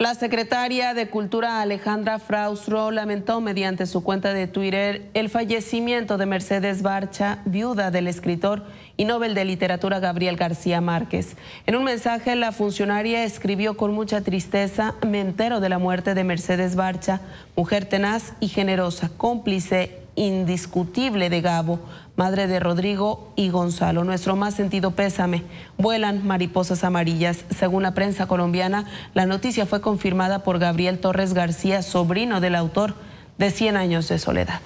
La secretaria de Cultura Alejandra Fraustro lamentó mediante su cuenta de Twitter el fallecimiento de Mercedes Barcha, viuda del escritor y Nobel de Literatura Gabriel García Márquez. En un mensaje, la funcionaria escribió con mucha tristeza, me entero de la muerte de Mercedes Barcha, mujer tenaz y generosa, cómplice indiscutible de Gabo, madre de Rodrigo y Gonzalo. Nuestro más sentido pésame. Vuelan mariposas amarillas. Según la prensa colombiana, la noticia fue confirmada por Gabriel Torres García, sobrino del autor de Cien años de soledad.